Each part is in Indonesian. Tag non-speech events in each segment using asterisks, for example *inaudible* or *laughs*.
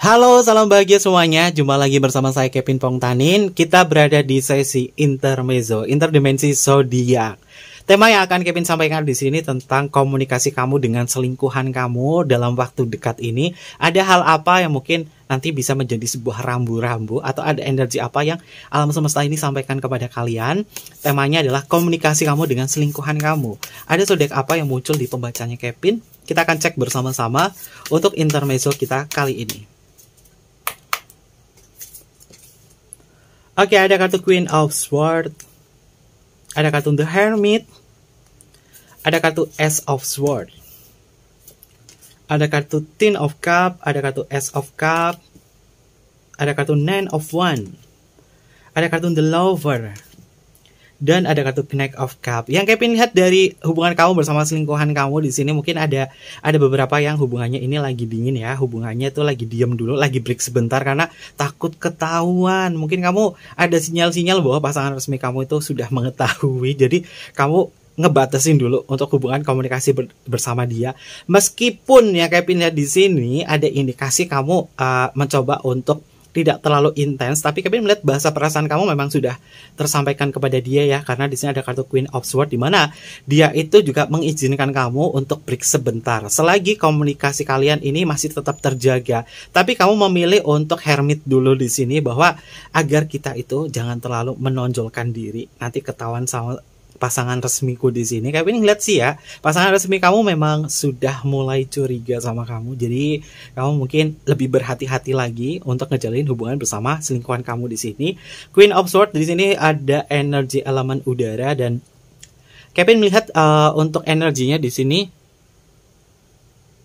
Halo, salam bahagia semuanya. Jumpa lagi bersama saya Kevin Pongtanin. Kita berada di sesi intermezzo, interdimensi zodiak. Tema yang akan Kevin sampaikan di sini tentang komunikasi kamu dengan selingkuhan kamu dalam waktu dekat ini. Ada hal apa yang mungkin nanti bisa menjadi sebuah rambu-rambu atau ada energi apa yang alam semesta ini sampaikan kepada kalian? Temanya adalah komunikasi kamu dengan selingkuhan kamu. Ada zodiak apa yang muncul di pembacanya Kevin? Kita akan cek bersama-sama untuk intermezzo kita kali ini. Oke, okay, ada kartu Queen of Sword. Ada kartu The Hermit. Ada kartu Ace of Sword. Ada kartu Ten of Cup. Ada kartu Ace of Cup. Ada kartu Nine of One. Ada kartu The Lover dan ada kartu Knight of Cup. Yang Kevin lihat dari hubungan kamu bersama selingkuhan kamu di sini mungkin ada ada beberapa yang hubungannya ini lagi dingin ya, hubungannya itu lagi diam dulu, lagi break sebentar karena takut ketahuan. Mungkin kamu ada sinyal-sinyal bahwa pasangan resmi kamu itu sudah mengetahui. Jadi kamu ngebatasin dulu untuk hubungan komunikasi ber bersama dia. Meskipun ya Kevin lihat di sini ada indikasi kamu uh, mencoba untuk tidak terlalu intens, tapi Kevin melihat bahasa perasaan kamu memang sudah tersampaikan kepada dia ya, karena di sini ada kartu Queen of Swords di mana dia itu juga mengizinkan kamu untuk break sebentar. Selagi komunikasi kalian ini masih tetap terjaga, tapi kamu memilih untuk hermit dulu di sini bahwa agar kita itu jangan terlalu menonjolkan diri, nanti ketahuan sama pasangan resmiku di sini. Kayak ini ngeliat sih ya, pasangan resmi kamu memang sudah mulai curiga sama kamu. Jadi kamu mungkin lebih berhati-hati lagi untuk ngejalin hubungan bersama selingkuhan kamu di sini. Queen of Swords di sini ada energi elemen udara dan Kevin melihat uh, untuk energinya di sini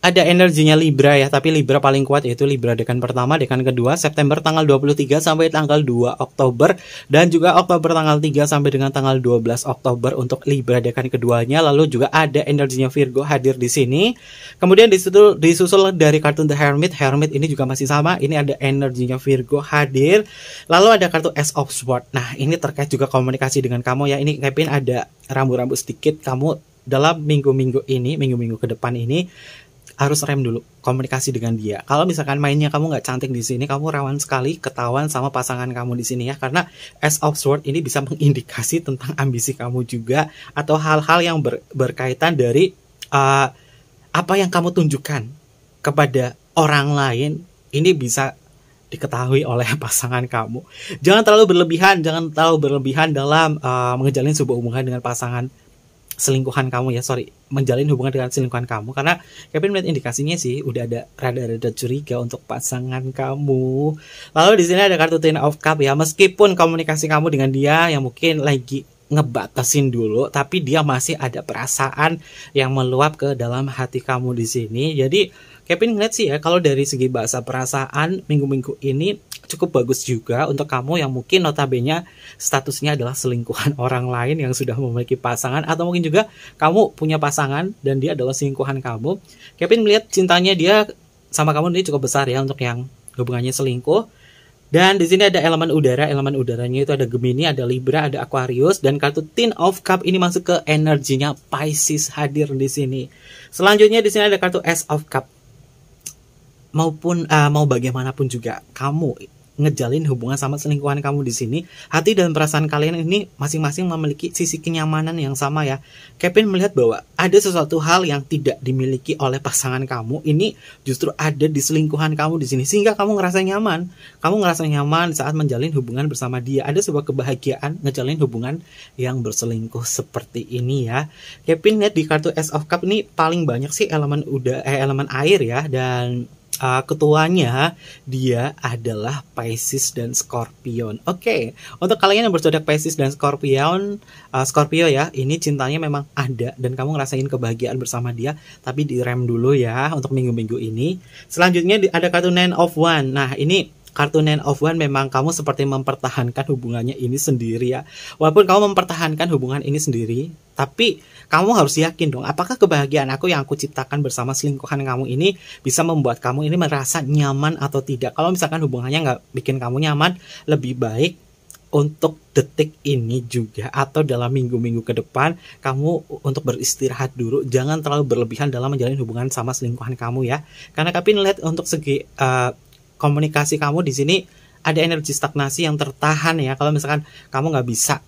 ada energinya Libra ya, tapi Libra paling kuat yaitu Libra dekan pertama, dekan kedua September tanggal 23 sampai tanggal 2 Oktober dan juga Oktober tanggal 3 sampai dengan tanggal 12 Oktober untuk Libra dekan keduanya. Lalu juga ada energinya Virgo hadir di sini. Kemudian disusul disusul dari kartu The Hermit. Hermit ini juga masih sama, ini ada energinya Virgo hadir. Lalu ada kartu S of Sword. Nah, ini terkait juga komunikasi dengan kamu ya. Ini Kevin ada rambu-rambu sedikit kamu dalam minggu-minggu ini, minggu-minggu ke depan ini harus rem dulu komunikasi dengan dia. Kalau misalkan mainnya kamu nggak cantik di sini, kamu rawan sekali ketahuan sama pasangan kamu di sini ya, karena As of Sword ini bisa mengindikasi tentang ambisi kamu juga atau hal-hal yang ber, berkaitan dari uh, apa yang kamu tunjukkan kepada orang lain ini bisa diketahui oleh *laughs* pasangan kamu. Jangan terlalu berlebihan, jangan terlalu berlebihan dalam uh, mengejalin sebuah hubungan dengan pasangan selingkuhan kamu ya sorry menjalin hubungan dengan selingkuhan kamu karena Kevin melihat indikasinya sih udah ada rada-rada curiga untuk pasangan kamu lalu di sini ada kartu Ten of Cup ya meskipun komunikasi kamu dengan dia yang mungkin lagi ngebatasin dulu tapi dia masih ada perasaan yang meluap ke dalam hati kamu di sini. Jadi Kevin ngeliat sih ya kalau dari segi bahasa perasaan minggu-minggu ini cukup bagus juga untuk kamu yang mungkin notabene statusnya adalah selingkuhan *laughs* orang lain yang sudah memiliki pasangan atau mungkin juga kamu punya pasangan dan dia adalah selingkuhan kamu. Kevin melihat cintanya dia sama kamu ini cukup besar ya untuk yang hubungannya selingkuh dan di sini ada elemen udara, elemen udaranya itu ada Gemini, ada Libra, ada Aquarius dan kartu Ten of Cup ini masuk ke energinya Pisces hadir di sini. Selanjutnya di sini ada kartu Ace of Cup. Maupun uh, mau bagaimanapun juga kamu ngejalin hubungan sama selingkuhan kamu di sini, hati dan perasaan kalian ini masing-masing memiliki sisi kenyamanan yang sama ya. Kevin melihat bahwa ada sesuatu hal yang tidak dimiliki oleh pasangan kamu ini justru ada di selingkuhan kamu di sini sehingga kamu ngerasa nyaman. Kamu ngerasa nyaman saat menjalin hubungan bersama dia. Ada sebuah kebahagiaan ngejalin hubungan yang berselingkuh seperti ini ya. Kevin lihat di kartu S of Cup ini paling banyak sih elemen udah eh, elemen air ya dan uh, ketuanya dia adalah Pisces dan Scorpion. Oke, okay. untuk kalian yang bersodak Pisces dan Scorpion, uh, Scorpio ya, ini cintanya memang ada dan kamu ngerasain kebahagiaan bersama dia, tapi direm dulu ya untuk minggu-minggu ini. Selanjutnya ada kartu Nine of One. Nah, ini kartu Nine of One memang kamu seperti mempertahankan hubungannya ini sendiri ya. Walaupun kamu mempertahankan hubungan ini sendiri, tapi kamu harus yakin dong, apakah kebahagiaan aku yang aku ciptakan bersama selingkuhan kamu ini bisa membuat kamu ini merasa nyaman atau tidak. Kalau misalkan hubungannya nggak bikin kamu nyaman, lebih baik untuk detik ini juga atau dalam minggu-minggu ke depan kamu untuk beristirahat dulu jangan terlalu berlebihan dalam menjalin hubungan sama selingkuhan kamu ya karena Kapin lihat untuk segi uh, komunikasi kamu di sini ada energi stagnasi yang tertahan ya. Kalau misalkan kamu nggak bisa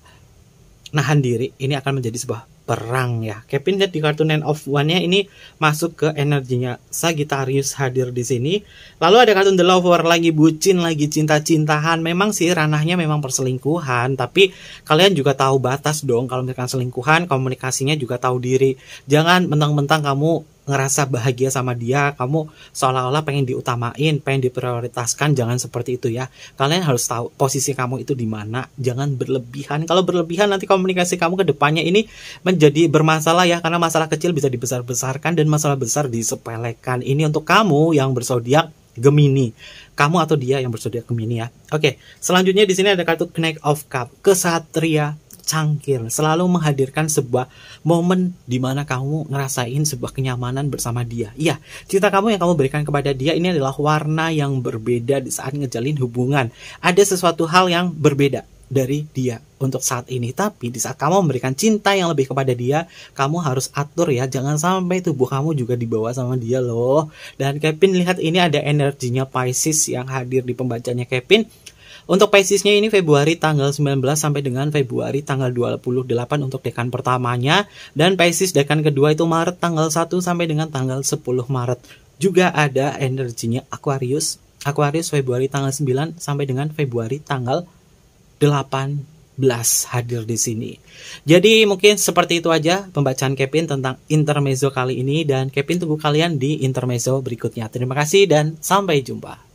nahan diri, ini akan menjadi sebuah perang ya. Kevin lihat di kartu Nine of One-nya ini masuk ke energinya Sagittarius hadir di sini. Lalu ada kartu The Lover lagi bucin, lagi cinta-cintahan. Memang sih ranahnya memang perselingkuhan, tapi kalian juga tahu batas dong kalau misalkan selingkuhan, komunikasinya juga tahu diri. Jangan mentang-mentang kamu ngerasa bahagia sama dia, kamu seolah-olah pengen diutamain, pengen diprioritaskan, jangan seperti itu ya. Kalian harus tahu posisi kamu itu di mana, jangan berlebihan. Kalau berlebihan nanti komunikasi kamu ke depannya ini menjadi bermasalah ya, karena masalah kecil bisa dibesar-besarkan dan masalah besar disepelekan. Ini untuk kamu yang bersodiak Gemini. Kamu atau dia yang bersedia Gemini ya. Oke, selanjutnya di sini ada kartu Knight of Cup, kesatria cangkir, selalu menghadirkan sebuah momen di mana kamu ngerasain sebuah kenyamanan bersama dia. Iya, cerita kamu yang kamu berikan kepada dia ini adalah warna yang berbeda di saat ngejalin hubungan. Ada sesuatu hal yang berbeda dari dia untuk saat ini. Tapi di saat kamu memberikan cinta yang lebih kepada dia, kamu harus atur ya. Jangan sampai tubuh kamu juga dibawa sama dia loh. Dan Kevin lihat ini ada energinya Pisces yang hadir di pembacanya Kevin. Untuk pesisnya ini Februari tanggal 19 sampai dengan Februari tanggal 28 untuk dekan pertamanya dan Pisces dekan kedua itu Maret tanggal 1 sampai dengan tanggal 10 Maret. Juga ada energinya Aquarius. Aquarius Februari tanggal 9 sampai dengan Februari tanggal 18 hadir di sini. Jadi mungkin seperti itu aja pembacaan Kevin tentang intermezzo kali ini dan Kevin tunggu kalian di intermezzo berikutnya. Terima kasih dan sampai jumpa.